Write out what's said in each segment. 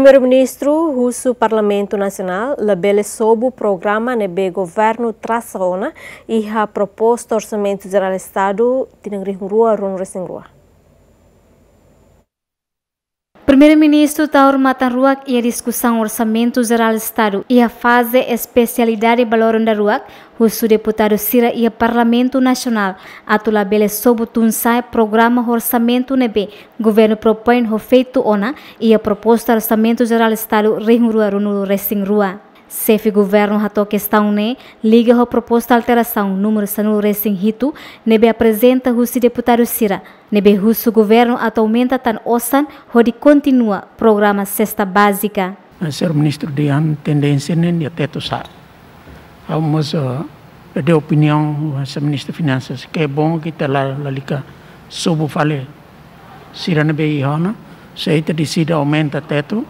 Primeiro-ministro russo Parlamento Nacional labele sob o programa nebe governo traçona e ha proposto orçamento geral Estado tinangrihurua run rua. Primeiro-Ministro Taur Matan Ruak e a discussão Orçamento Geral do Estado e a fase especialidade Balorão da Ruak, o deputado Sira e o Parlamento Nacional. Atula Bele sob Tunsai Programa Orçamento Nebe. Governo propõe o feito ONA e a proposta Orçamento Geral do Estado Ringrua resing Rua. CEF Governo ratou questão né, liga a proposta alteração número racing Ritu, nebe apresenta o deputado Sira. Nebe russo governo atualmente tan osan, rodi continua programa cesta básica. Senhor ministro, de an tendência nem até tossar. Vamos eh, de opinião, senhor ministro de Finanças, que é bom que está lá, lá liga, sobo fale, Sira nebe ihona, né? se ele decide aumenta teto,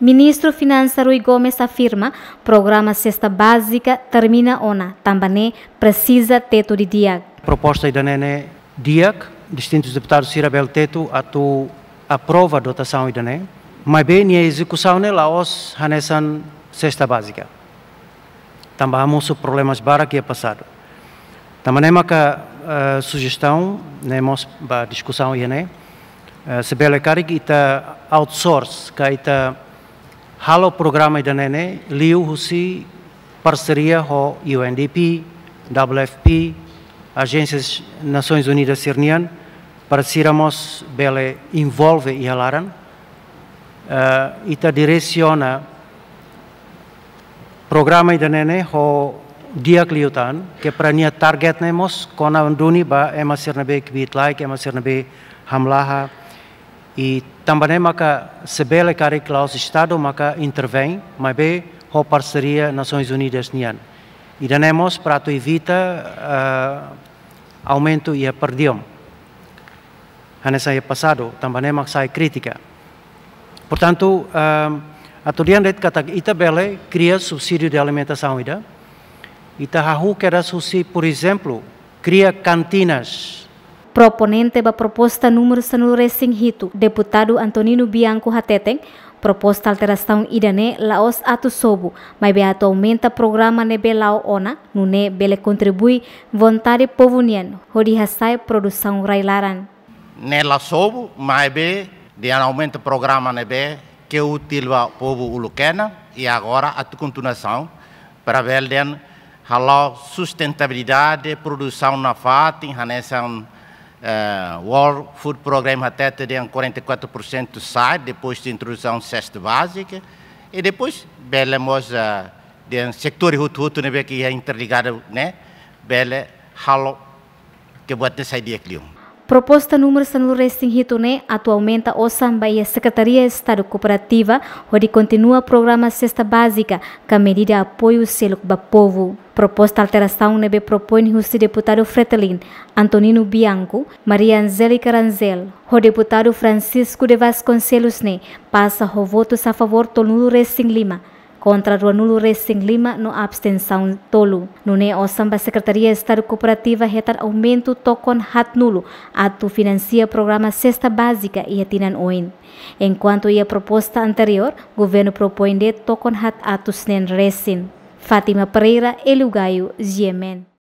Ministro Finança Rui Gomes afirma programa Cesta Básica termina ona, também precisa teto de diag. Proposta da Nene diag, distintos deputados Cirabel Teto atu aprova a dotação da Nene, mas bem a execução nela os hanesan Cesta Básica. Também há problemas para que é passado. Também é uma eh, sugestão, né, para discussão e né, Eh, sebele karik kita outsource ka ita halo programa ida nene liu husi parceria ho UNDP, WFP, agensi Nações Unidas Cernian, para Siramos bele involve e halaran, uh, eh, ita direciona programa ida nene ho dia kelihatan ke prania target nemos kona unduni ba emasirnabe kibit like emasirnabe hamlaha e também se sebele kari claus estado maka intervém bem com parceria Nações Unidas nian e danemos para tu evita uh, ah, aumento e a perdião Hanessa é passado também mak sai crítica portanto uh, ah, turian de kata ita bele cria subsídio de alimentação ida ita hahu kera susi por exemplo cria cantinas Proponente da proposta número Sanure Singhito, deputado Antonino Bianco Hateteng, proposta alteração idane laos atu sobo, mas beato aumenta programa nebe lao ona, nune bele contribui vontade povo nian, hodi hasai produção railaran. Nela sobo, mas be de aumenta programa nebel que útil para povo uluquena e agora a continuação para ver den halau sustentabilidade, produção na fatin, hanesan uh, World Food Program até teriam 44% do SAR, depois de introdução cesta básica. E depois, belemos uh, de um setor hutu-hutu né, que é interligado, né? Bela halo que buat saya aqui kliung. Proposta número San Lourenço Sinhitune atualmente osan a Secretaria Estado Cooperativa, onde continua o programa Cesta Básica, com a medida apoio selo para povo. Proposta alteração nebe propõe o deputado Fretelin, Antonino Bianco, Maria Angélica Ranzel, o deputado Francisco de Vasconcelos Ne, né, passa o voto a favor do Lourenço Lima contra o nulu resing lima no abstenção tolu. Nune osamba Secretaria Estado Cooperativa retar aumento tocon hat nulo ato financia programa Cesta Básica e atinan oin. Enquanto ia proposta anterior, governo propõe de tocon hat atos nen resin. Fátima Pereira, Elugaio, Yemen.